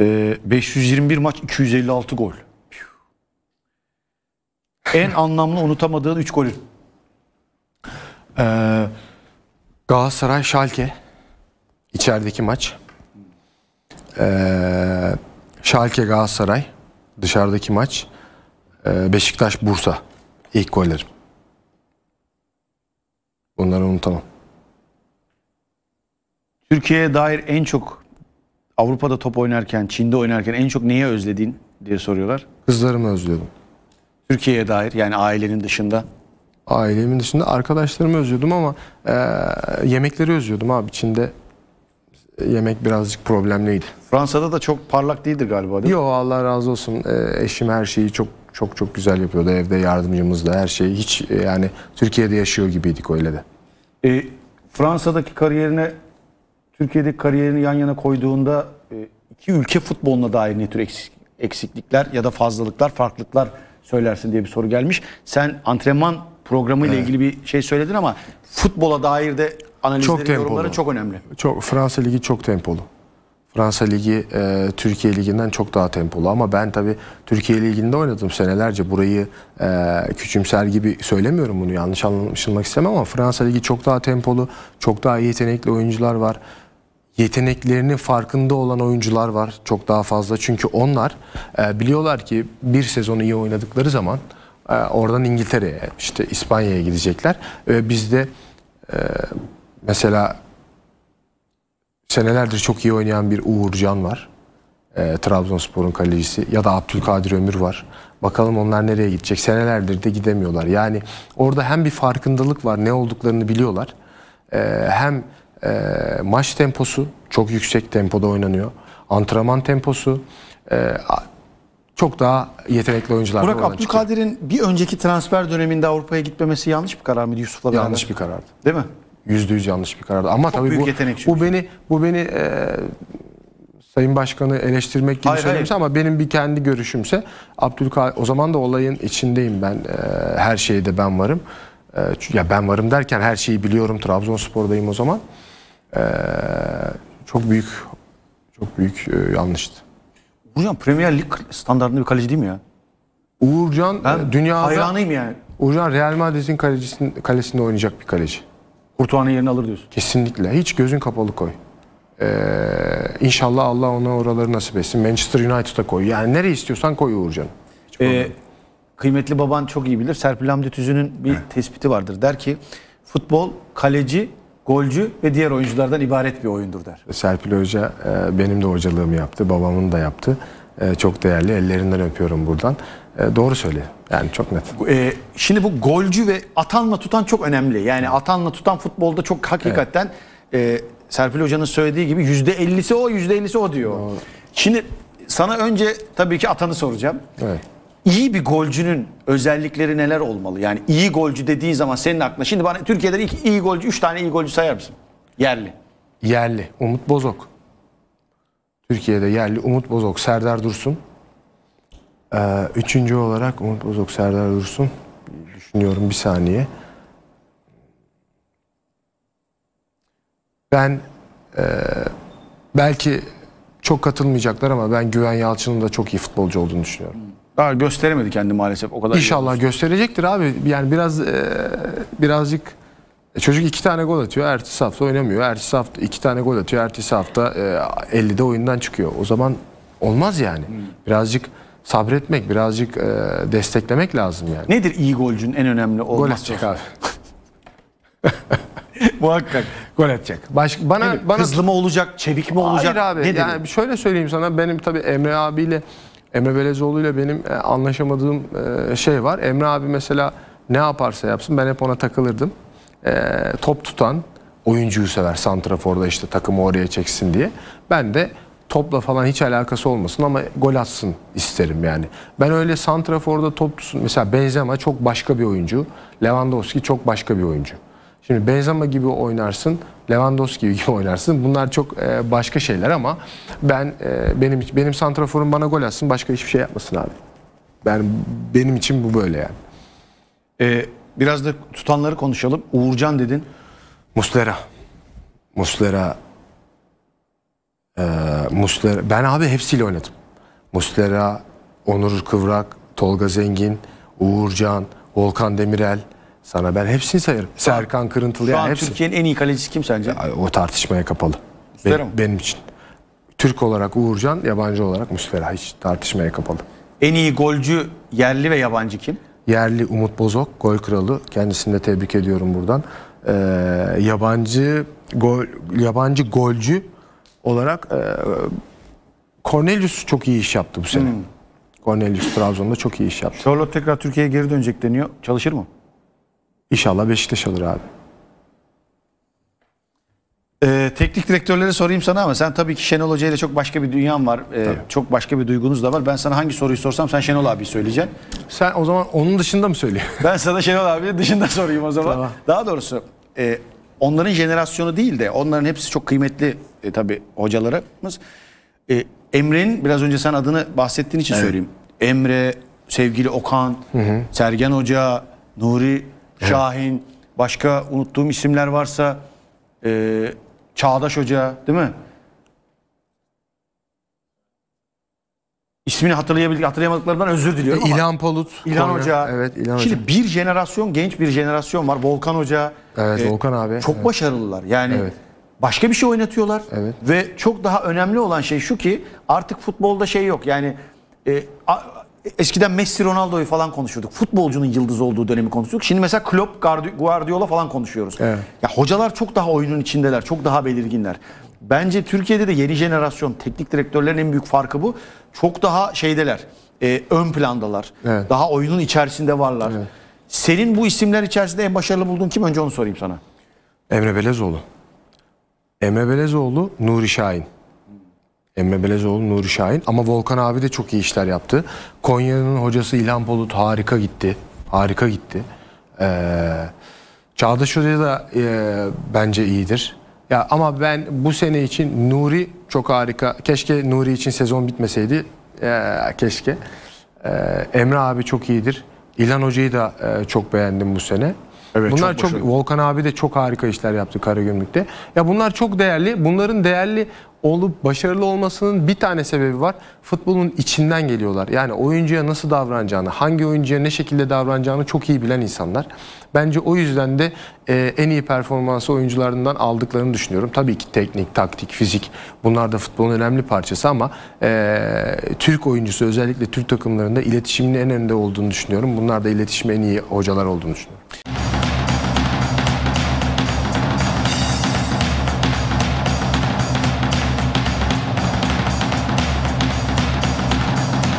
521 ee, maç 256 gol. en anlamlı unutamadığın 3 golü. Ee, Galatasaray Şalke içerideki maç. Ee, Şalke Galatasaray dışarıdaki maç. Ee, Beşiktaş Bursa ilk gollerim. Bunları unutamam. Türkiye'ye dair en çok Avrupa'da top oynarken, Çin'de oynarken en çok neye özledin diye soruyorlar. Kızlarımı özlüyordum. Türkiye'ye dair yani ailenin dışında. Ailemin dışında arkadaşlarımı özlüyordum ama e, yemekleri özlüyordum abi. Çin'de yemek birazcık problemliydi. Fransa'da da çok parlak değildir galiba değil mi? Yok Allah razı olsun. E, eşim her şeyi çok çok çok güzel yapıyordu. Evde yardımcımızla her şeyi. Hiç yani Türkiye'de yaşıyor gibiydik öyle de. E, Fransa'daki kariyerine Türkiye'de kariyerini yan yana koyduğunda e, iki ülke futboluna dair ne tür eksiklikler ya da fazlalıklar, farklılıklar söylersin diye bir soru gelmiş. Sen antrenman programı ile evet. ilgili bir şey söyledin ama futbola dair de analizlerin çok yorumları çok önemli. Çok Fransa Ligi çok tempolu. Fransa Ligi e, Türkiye Ligi'nden çok daha tempolu ama ben tabii Türkiye Ligi'nde oynadım senelerce burayı e, küçümser gibi söylemiyorum bunu yanlış anlaşılmak istemem ama Fransa Ligi çok daha tempolu çok daha yetenekli oyuncular var yeteneklerinin farkında olan oyuncular var çok daha fazla. Çünkü onlar e, biliyorlar ki bir sezonu iyi oynadıkları zaman e, oradan İngiltere'ye işte İspanya'ya gidecekler. E, bizde e, mesela senelerdir çok iyi oynayan bir Uğurcan var. E, Trabzonspor'un kalecisi ya da Abdülkadir Ömür var. Bakalım onlar nereye gidecek? Senelerdir de gidemiyorlar. Yani orada hem bir farkındalık var, ne olduklarını biliyorlar. E, hem e, maç temposu çok yüksek tempoda oynanıyor. Antrenman temposu e, çok daha yetenekli oyuncular. Burak Abdülkadir'in bir önceki transfer döneminde Avrupa'ya gitmemesi yanlış bir karar mıydı Yusuf'la beraber? Yanlış bir karardı. Değil mi? Yüzde yüz yanlış bir karardı. Ama çok tabii bu, bu beni bu beni e, Sayın Başkan'ı eleştirmek gibi hayır, söylemiş ama benim bir kendi görüşümse Abdülkadir o zaman da olayın içindeyim ben. E, her şeyde ben varım. E, ya ben varım derken her şeyi biliyorum. Trabzonspor'dayım o zaman. Ee, çok büyük çok büyük e, yanlıştı. Uğurcan Premier Lig standartında bir kaleci değil mi ya? Uğurcan ben e, dünyada hayranıyım yani. Uğurcan Real Madrid'in kalecisinin kalesinde oynayacak bir kaleci. Kurtuğan'ın yerini alır diyorsun. Kesinlikle. Hiç gözün kapalı koy. Ee, inşallah Allah ona oraları nasip etsin. Manchester United'a koy. Yani nereye istiyorsan koy Uğurcan'ı. Ee, kıymetli baban çok iyi bilir. Serpil Hamdi Tüzü'nün bir He. tespiti vardır. Der ki futbol kaleci golcü ve diğer oyunculardan ibaret bir oyundur der. Serpil Hoca e, benim de hocalığımı yaptı, babamın da yaptı. E, çok değerli, ellerinden öpüyorum buradan. E, doğru söylüyor. Yani çok net. şimdi bu golcü ve atanla tutan çok önemli. Yani atanla tutan futbolda çok hakikaten evet. Serpil Hoca'nın söylediği gibi %50'si o, %50'si o diyor. Doğru. Şimdi sana önce tabii ki atanı soracağım. Evet. İyi bir golcünün özellikleri neler olmalı? Yani iyi golcü dediğin zaman senin aklına. Şimdi bana Türkiye'de iki iyi golcü, üç tane iyi golcü sayar mısın? Yerli. Yerli. Umut Bozok. Türkiye'de yerli Umut Bozok, Serdar Dursun. Ee, üçüncü olarak Umut Bozok, Serdar Dursun. Düşünüyorum bir saniye. Ben e, belki çok katılmayacaklar ama ben Güven Yalçın'ın da çok iyi futbolcu olduğunu düşünüyorum. Daha gösteremedi kendi maalesef o kadar. İnşallah gösterecektir abi. Yani biraz e, birazcık e, çocuk iki tane gol atıyor. Ertesi hafta oynamıyor. Ertesi hafta iki tane gol atıyor. Ertesi hafta e, 50'de oyundan çıkıyor. O zaman olmaz yani. Hmm. Birazcık sabretmek, birazcık e, desteklemek lazım yani. Nedir iyi golcünün en önemli olması? Gol atacak abi. Muhakkak gol atacak. Baş, bana, bana hızlı mı olacak, çevik mi olacak? Hayır abi. Nedir? Yani şöyle söyleyeyim sana benim tabii Emre abiyle Emre Belezoğlu ile benim e, anlaşamadığım e, şey var. Emre abi mesela ne yaparsa yapsın ben hep ona takılırdım. E, top tutan oyuncuyu sever. Santrafor'da işte takımı oraya çeksin diye. Ben de topla falan hiç alakası olmasın ama gol atsın isterim yani. Ben öyle Santrafor'da top tutsun. Mesela Benzema çok başka bir oyuncu. Lewandowski çok başka bir oyuncu. Şimdi Benzema gibi oynarsın. Lewandowski gibi oynarsın. Bunlar çok e, başka şeyler ama ben e, benim benim santraforum bana gol atsın başka hiçbir şey yapmasın abi. Ben benim için bu böyle yani. Ee, biraz da tutanları konuşalım. Uğurcan dedin. Muslera. Muslera. Ee, Muslera. Ben abi hepsiyle oynadım. Muslera, Onur Kıvrak, Tolga Zengin, Uğurcan, Volkan Demirel. Sana ben hepsini sayarım. Serkan Kırıntılı yani hepsi. Türkiye'nin en iyi kalecisi kim sence? Ya, o tartışmaya kapalı. Benim, benim için. Türk olarak Uğurcan, yabancı olarak Müslera. Hiç tartışmaya kapalı. En iyi golcü yerli ve yabancı kim? Yerli Umut Bozok, gol kralı. Kendisini de tebrik ediyorum buradan. Ee, yabancı gol yabancı golcü olarak e, Cornelius çok iyi iş yaptı bu sene. Hmm. Cornelius Trabzon'da çok iyi iş yaptı. Charlotte tekrar Türkiye'ye geri dönecek deniyor. Çalışır mı? İnşallah Beşiktaş alır abi. Ee, teknik direktörlere sorayım sana ama sen tabii ki Şenol Hoca ile çok başka bir dünyan var. Ee, çok başka bir duygunuz da var. Ben sana hangi soruyu sorsam sen Şenol abi söyleyeceksin. Sen o zaman onun dışında mı söylüyorsun? Ben sana Şenol abi dışında sorayım o zaman. Tamam. Daha doğrusu e, onların jenerasyonu değil de onların hepsi çok kıymetli e, tabii hocalarımız. E, Emre'nin biraz önce sen adını bahsettiğin için evet. söyleyeyim. Emre, sevgili Okan, hı hı. Sergen Hoca, Nuri Evet. Şahin, başka unuttuğum isimler varsa e, Çağdaş Hoca değil mi? İsmini hatırlayabildik, hatırlayamadıklarından özür diliyorum ama. İlhan Palut. İlhan Hoca. Evet İlhan Şimdi bir jenerasyon, genç bir jenerasyon var. Volkan Hoca. Evet e, Volkan abi. Çok evet. başarılılar. Yani evet. başka bir şey oynatıyorlar. Evet. Ve çok daha önemli olan şey şu ki artık futbolda şey yok. Yani e, a, Eskiden Messi Ronaldo'yu falan konuşuyorduk. Futbolcunun yıldız olduğu dönemi konuşuyorduk. Şimdi mesela Klopp, Guardiola falan konuşuyoruz. Evet. Ya hocalar çok daha oyunun içindeler, çok daha belirginler. Bence Türkiye'de de yeni jenerasyon teknik direktörlerin en büyük farkı bu. Çok daha şeydeler. E, ön plandalar. Evet. Daha oyunun içerisinde varlar. Evet. Senin bu isimler içerisinde en başarılı bulduğun kim? Önce onu sorayım sana. Emre Belezoğlu. Emre Belezoğlu, Nuri Şahin. Emre Belezoğlu, Nuri Şahin ama Volkan abi de çok iyi işler yaptı. Konya'nın hocası İlhan Polut harika gitti. Harika gitti. Ee, Çağdaş Hoca da e, bence iyidir. Ya ama ben bu sene için Nuri çok harika. Keşke Nuri için sezon bitmeseydi. Ee, keşke. Ee, Emre abi çok iyidir. İlhan Hoca'yı da e, çok beğendim bu sene. Evet, bunlar çok, çok Volkan abi de çok harika işler yaptı Karagümrük'te. Ya bunlar çok değerli. Bunların değerli olup başarılı olmasının bir tane sebebi var. Futbolun içinden geliyorlar. Yani oyuncuya nasıl davranacağını, hangi oyuncuya ne şekilde davranacağını çok iyi bilen insanlar. Bence o yüzden de e, en iyi performansı oyuncularından aldıklarını düşünüyorum. Tabii ki teknik, taktik, fizik bunlar da futbolun önemli parçası ama e, Türk oyuncusu özellikle Türk takımlarında iletişimin en önde olduğunu düşünüyorum. Bunlar da iletişime en iyi hocalar olduğunu düşünüyorum.